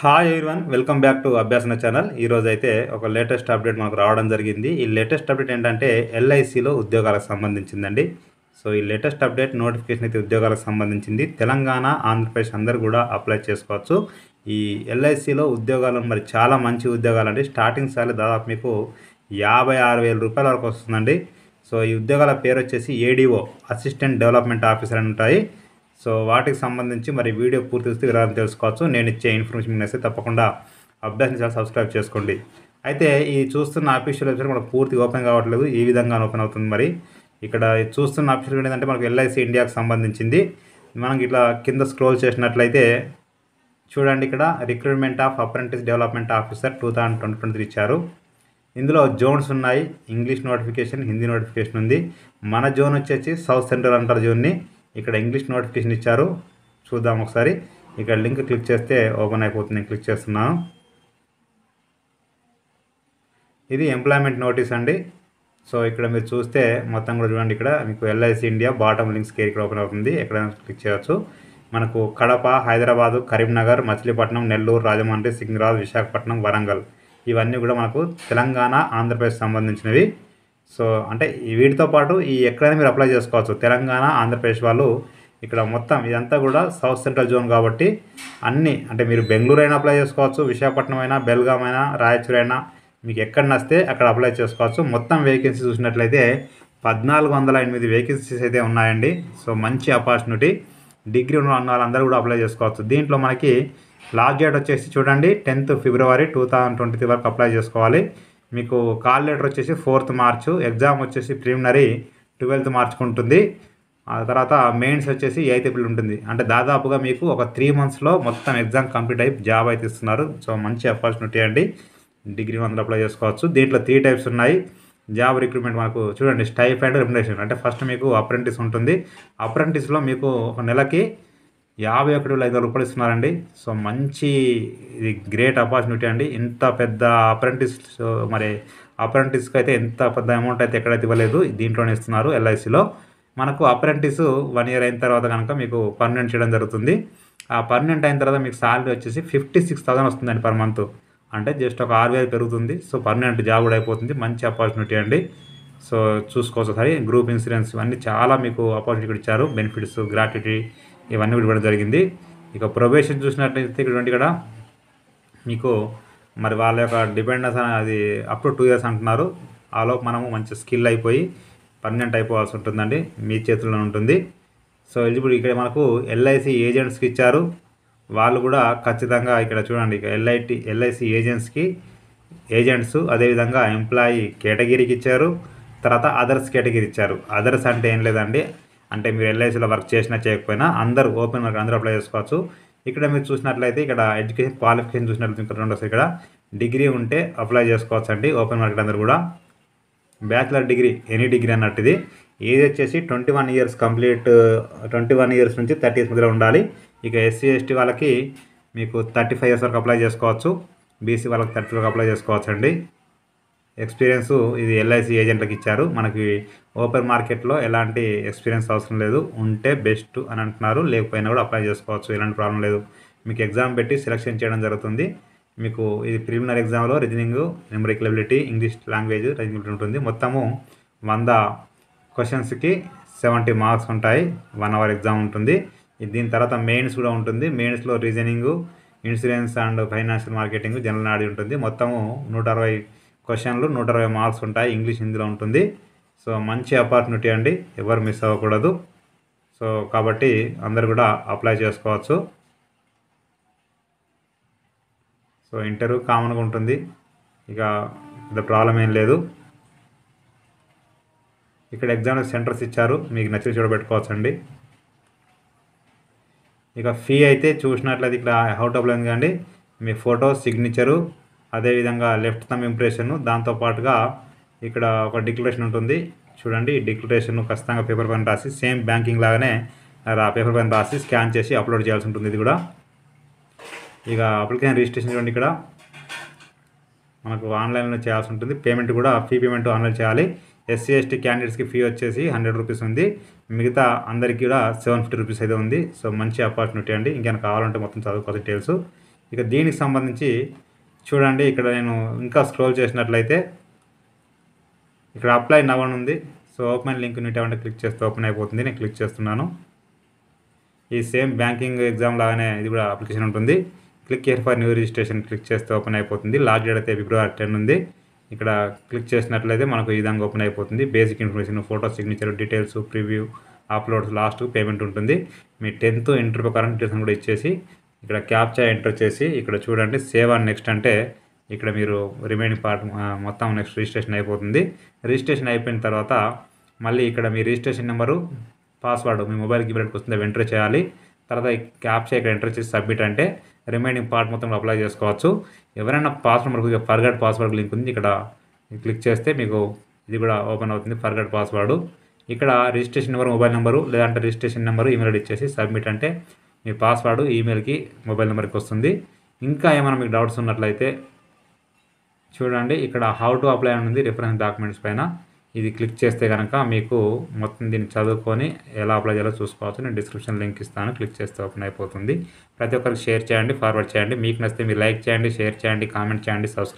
hi one welcome back to Abhyasana channel ఈరోజు అయితే ఒక లేటెస్ట్ అప్డేట్ మనకు రావడం జరిగింది ఈ లేటెస్ట్ అప్డేట్ ఏంటంటే ఎల్ఐసిలో ఉద్యోగాలకు సంబంధించిందండి సో ఈ లేటెస్ట్ అప్డేట్ నోటిఫికేషన్ అయితే ఉద్యోగాలకు సంబంధించింది తెలంగాణ ఆంధ్రప్రదేశ్ అందరు కూడా అప్లై చేసుకోవచ్చు ఈ ఎల్ఐసిలో ఉద్యోగాలు మరి చాలా మంచి ఉద్యోగాలు అండి స్టార్టింగ్ సార్లు దాదాపు మీకు యాభై ఆరు వేల రూపాయల వరకు వస్తుందండి సో ఈ ఉద్యోగాల పేరు వచ్చేసి ఏడీఓ అసిస్టెంట్ డెవలప్మెంట్ ఆఫీసర్ అని ఉంటాయి సో వాటికి సంబంధించి మరి వీడియో పూర్తి చేస్తే వివరాలు తెలుసుకోవచ్చు నేను ఇచ్చే ఇన్ఫర్మేషన్ మీకు నచ్చితే తప్పకుండా అప్డేట్ని చాలా సబ్స్క్రైబ్ చేసుకోండి అయితే ఈ చూస్తున్న ఆఫీషియల్ వెబ్సైట్ మనకు పూర్తి ఓపెన్ కావట్లేదు ఈ విధంగా ఓపెన్ అవుతుంది మరి ఇక్కడ చూస్తున్న ఆఫీషియల్ ఏంటంటే మనకు ఎల్ఐసి ఇండియాకి సంబంధించింది మనం ఇట్లా కింద స్క్రోల్ చేసినట్లయితే చూడండి ఇక్కడ recruitment of apprentice development officer two thousand twenty twenty ఇచ్చారు ఇందులో జోన్స్ ఉన్నాయి ఇంగ్లీష్ నోటిఫికేషన్ హిందీ నోటిఫికేషన్ ఉంది మన జోన్ వచ్చేసి సౌత్ సెంట్రల్ అంటర్ జోన్ని ఇక్కడ ఇంగ్లీష్ నోటిఫికేషన్ ఇచ్చారు చూద్దాం ఒకసారి ఇక్కడ లింక్ క్లిక్ చేస్తే ఓపెన్ అయిపోతుంది క్లిక్ చేస్తున్నాను ఇది ఎంప్లాయ్మెంట్ నోటీస్ అండి సో ఇక్కడ మీరు చూస్తే మొత్తం కూడా చూడండి ఇక్కడ మీకు LIC India bottom links care ఇక్కడ ఓపెన్ అవుతుంది ఎక్కడ క్లిక్ చేయవచ్చు మనకు కడప హైదరాబాదు కరీంనగర్ మచిలీపట్నం నెల్లూరు రాజమండ్రి సింగరాజ్ విశాఖపట్నం వరంగల్ ఇవన్నీ కూడా మనకు తెలంగాణ ఆంధ్రప్రదేశ్ సంబంధించినవి సో అంటే వీటితో పాటు ఈ ఎక్కడైనా మీరు అప్లై చేసుకోవచ్చు తెలంగాణ ఆంధ్రప్రదేశ్ వాళ్ళు ఇక్కడ మొత్తం ఇదంతా కూడా సౌత్ సెంట్రల్ జోన్ కాబట్టి అన్నీ అంటే మీరు బెంగళూరు అయినా అప్లై చేసుకోవచ్చు విశాఖపట్నం అయినా బెల్గాం అయినా రాయచూరు అయినా మీకు ఎక్కడ నస్తే అక్కడ అప్లై చేసుకోవచ్చు మొత్తం వేకెన్సీ చూసినట్లయితే పద్నాలుగు వందల ఎనిమిది వేకెన్సీస్ అయితే ఉన్నాయండి సో మంచి ఆపర్చునిటీ డిగ్రీ ఉన్న వాళ్ళందరూ కూడా అప్లై చేసుకోవచ్చు దీంట్లో మనకి లాస్ట్ డేట్ వచ్చేసి చూడండి tenth February two thousand twenty వరకు అప్లై చేసుకోవాలి మీకు కాల్ లెటర్ వచ్చేసి ఫోర్త్ మార్చు ఎగ్జామ్ వచ్చేసి ప్రిలిమినరీ ట్వెల్త్ మార్చ్కి ఉంటుంది ఆ తర్వాత మెయిన్స్ వచ్చేసి ఎయిత్ ఏప్రిల్ ఉంటుంది అంటే దాదాపుగా మీకు ఒక త్రీ మంత్స్లో మొత్తం ఎగ్జామ్ కంప్లీట్ అయ్యి జాబ్ అయితే ఇస్తున్నారు సో మంచి ఆపర్చునిటీ అండి డిగ్రీ వందలు అప్లై చేసుకోవచ్చు దీంట్లో త్రీ టైప్స్ ఉన్నాయి జాబ్ రిక్రూట్మెంట్ మనకు చూడండి స్టైఫ్ అండ్ రిమ్యునేషన్ అంటే ఫస్ట్ మీకు అప్రెంటిస్ ఉంటుంది అప్రెంటిస్లో మీకు ఒక నెలకి యాభై ఒకటి వేల ఐదు రూపాయలు ఇస్తున్నారండి సో మంచి ఇది గ్రేట్ ఆపర్చునిటీ అండి ఇంత పెద్ద అప్రెంటిస్ మరి అప్రెంటిస్కి అయితే ఎంత పెద్ద అమౌంట్ అయితే ఎక్కడైతే ఇవ్వలేదు దీంట్లోనే ఇస్తున్నారు ఎల్ఐసిలో మనకు అప్రెంటిస్ వన్ ఇయర్ అయిన తర్వాత కనుక మీకు పర్మనెంట్ చేయడం జరుగుతుంది ఆ పర్మనెంట్ అయిన తర్వాత మీకు శాలరీ వచ్చేసి ఫిఫ్టీ సిక్స్ థౌసండ్ వస్తుందండి పర్ మంత్ అంటే జస్ట్ ఒక ఆరు వేలు పెరుగుతుంది సో పర్మనెంట్ జాబ్ కూడా అయిపోతుంది మంచి ఆపర్చునిటీ అండి సో చూసుకోవచ్చు సరే గ్రూప్ ఇన్సూరెన్స్ ఇవన్నీ చాలా మీకు ఆపర్చునిటీ ఇచ్చారు బెనిఫిట్స్ గ్రాట్యుటీ ఇవన్నీ విడిపడడం జరిగింది ఇక ప్రొబేషన్ చూసినట్లయితే ఇటువంటి ఇక్కడ మీకు మరి వాళ్ళ యొక్క డిపెండెన్స్ అది అప్ టు టూ ఇయర్స్ అంటున్నారు ఆలోపు మనము మంచి స్కిల్ అయిపోయి పర్మనెంట్ అయిపోవాల్సి ఉంటుందండి మీ చేతుల్లో ఉంటుంది సో ఎలిజిబుల్ ఇక్కడ మనకు ఎల్ఐసి ఏజెంట్స్కి ఇచ్చారు వాళ్ళు కూడా ఖచ్చితంగా ఇక్కడ చూడండి ఇక ఎల్ఐటి ఎల్ఐసి ఏజెంట్స్కి ఏజెంట్స్ అదేవిధంగా ఎంప్లాయీ కేటగిరీకి ఇచ్చారు తర్వాత అదర్స్ కేటగిరీ ఇచ్చారు అదర్స్ అంటే ఏం లేదండి అంటే మీరు ఎల్ఐసిలో వర్క్ చేసినా చేయకపోయినా అందరూ ఓపెన్ వర్క్ అందరూ అప్లై చేసుకోవచ్చు ఇక్కడ మీరు చూసినట్లయితే ఇక్కడ ఎడ్యుకేషన్ క్వాలిఫికేషన్ చూసినట్లయితే ఇక్కడ రెండు ఇక్కడ డిగ్రీ ఉంటే అప్లై చేసుకోవచ్చు అండి ఓపెన్ మార్కెట్ అందరూ కూడా బ్యాచిలర్ డిగ్రీ ఎనీ డిగ్రీ అన్నట్టు ఇది ఏజ్ వచ్చేసి twenty one years complete twenty one years నుంచి థర్టీ ఇయర్స్ మధ్యలో ఉండాలి ఇక ఎస్సీ ఎస్టీ వాళ్ళకి మీకు థర్టీ ఫైవ్ ఇయర్స్ వరకు అప్లై చేసుకోవచ్చు బీసీ వాళ్ళకి థర్టీ వరకు అప్లై చేసుకోవచ్చు అండి ఎక్స్పీరియన్స్ ఇది ఎల్ఐసి ఏజెంట్లకు ఇచ్చారు మనకి ఓపెన్ మార్కెట్లో ఎలాంటి ఎక్స్పీరియన్స్ అవసరం లేదు ఉంటే బెస్ట్ అని అంటున్నారు లేకపోయినా కూడా అప్లై చేసుకోవచ్చు ఎలాంటి ప్రాబ్లం లేదు మీకు ఎగ్జామ్ పెట్టి సెలెక్షన్ చేయడం జరుగుతుంది మీకు ఇది ప్రిలిమినరీ ఎగ్జామ్లో reasoning numerical English language reasoning ఉంటుంది మొత్తము వంద క్వశ్చన్స్కి సెవెంటీ మార్క్స్ ఉంటాయి వన్ అవర్ ఎగ్జామ్ ఉంటుంది దీని తర్వాత మెయిన్స్ కూడా ఉంటుంది మెయిన్స్లో reasoning insurance and financial marketing general నాడి ఉంటుంది మొత్తము నూట అరవై క్వశ్చన్లు నూట ఇరవై మార్క్స్ ఉంటాయి ఇంగ్లీష్ హిందీలో ఉంటుంది సో మంచి ఆపర్చునిటీ అండి ఎవరు మిస్ అవ్వకూడదు సో కాబట్టి అందరు కూడా అప్లై చేసుకోవచ్చు సో ఇంటర్వ్యూ కామన్గా ఉంటుంది ఇక పెద్ద ప్రాబ్లం ఏం లేదు ఇక్కడ ఎగ్జామ్ సెంటర్స్ ఇచ్చారు మీకు నచ్చిన చూడబెట్టుకోవచ్చు అండి ఇక ఫీ అయితే చూసినట్లయితే ఇక్కడ అవుట్ ఆఫ్ కానీ మీ ఫోటో సిగ్నేచరు అదేవిధంగా లెఫ్ట్ థమ్ ఇంప్రెషన్ దాంతోపాటుగా ఇక్కడ ఒక డిక్లరేషన్ ఉంటుంది చూడండి డిక్లరేషన్ ఖచ్చితంగా పేపర్ పైన రాసి సేమ్ బ్యాంకింగ్ లాగానే పేపర్ పైన రాసి స్కాన్ చేసి అప్లోడ్ చేయాల్సి ఉంటుంది ఇది కూడా ఇక అప్లికేషన్ రిజిస్ట్రేషన్ చూడండి ఇక్కడ మనకు ఆన్లైన్లో చేయాల్సి ఉంటుంది పేమెంట్ కూడా ఫీ పేమెంట్ ఆన్లైన్ చేయాలి ఎస్సీ ఎస్టీ క్యాండిడేట్స్కి ఫీ వచ్చేసి హండ్రెడ్ రూపీస్ ఉంది మిగతా అందరికీ కూడా సెవెన్ ఫిఫ్టీ రూపీస్ అయితే ఉంది సో మంచి ఆపర్చునిటీ అండి ఇంకేమైనా కావాలంటే మొత్తం చదువుకోవాలి డీటెయిల్స్ ఇక దీనికి సంబంధించి చూడండి ఇక్కడ నేను ఇంకా స్క్రోల్ చేసినట్లయితే ఇక్కడ అప్లై నవన్ ఉంది సో ఓపెన్ లింక్ నీటేమంటే క్లిక్ చేస్తే ఓపెన్ అయిపోతుంది నేను క్లిక్ చేస్తున్నాను ఈ సేమ్ బ్యాంకింగ్ ఎగ్జామ్ లాగానే ఇది కూడా అప్లికేషన్ ఉంటుంది click year for new registration click చేస్తే ఓపెన్ అయిపోతుంది లాస్ట్ డేట్ అయితే ఫిబ్రవరి టెన్ ఉంది ఇక్కడ క్లిక్ చేసినట్లయితే మనకు ఈ విధంగా ఓపెన్ అయిపోతుంది basic information photo signature details preview uploads last payment ఉంటుంది మీ టెన్త్ ఇంటర్ ప్రకారం డీటెయిల్స్ కూడా ఇచ్చేసి ఇక్కడ క్యాప్చా ఎంటర్ చేసి ఇక్కడ చూడండి సేవ్ అండ్ నెక్స్ట్ అంటే ఇక్కడ మీరు రిమైనింగ్ పార్ట్ మొత్తం నెక్స్ట్ రిజిస్ట్రేషన్ అయిపోతుంది రిజిస్ట్రేషన్ అయిపోయిన తర్వాత మళ్ళీ ఇక్కడ మీ రిజిస్ట్రేషన్ నెంబరు పాస్వర్డ్ మీ మొబైల్ కీబోర్డ్కి వస్తుంది ఎంటర్ చేయాలి తర్వాత క్యాప్చా ఇక్కడ ఎంటర్ చేసి సబ్మిట్ అంటే రిమైనింగ్ పార్ట్ మొత్తం అప్లై చేసుకోవచ్చు ఎవరైనా password number forgot password link ఉంది ఇక్కడ క్లిక్ చేస్తే మీకు ఇది కూడా ఓపెన్ అవుతుంది ఫర్గట్ పాస్వర్డ్ ఇక్కడ రిజిస్ట్రేషన్ నెంబర్ మొబైల్ నెంబరు లేదంటే రిజిస్ట్రేషన్ నెంబర్ ఈమెయిల్ ఇచ్చేసి సబ్మిట్ అంటే మీ పాస్వర్డ్ ఈమెయిల్కి మొబైల్ నెంబర్కి వస్తుంది ఇంకా ఏమైనా మీకు డౌట్స్ ఉన్నట్లయితే చూడండి ఇక్కడ హౌ టు అప్లై ఉంది రిఫరెన్స్ డాక్యుమెంట్స్ పైన ఇది క్లిక్ చేస్తే కనుక మీకు మొత్తం దీన్ని చదువుకొని ఎలా అప్లై చేయాలో చూసుకోవచ్చు నేను డిస్క్రిప్షన్ లింక్ ఇస్తాను క్లిక్ చేస్తే ఓపెన్ అయిపోతుంది ప్రతి ఒక్కరికి షేర్ చేయండి ఫార్వర్డ్ చేయండి మీకు నచ్చితే మీరు లైక్ చేయండి షేర్ చేయండి కామెంట్ చేయండి సబ్స్క్రైబ్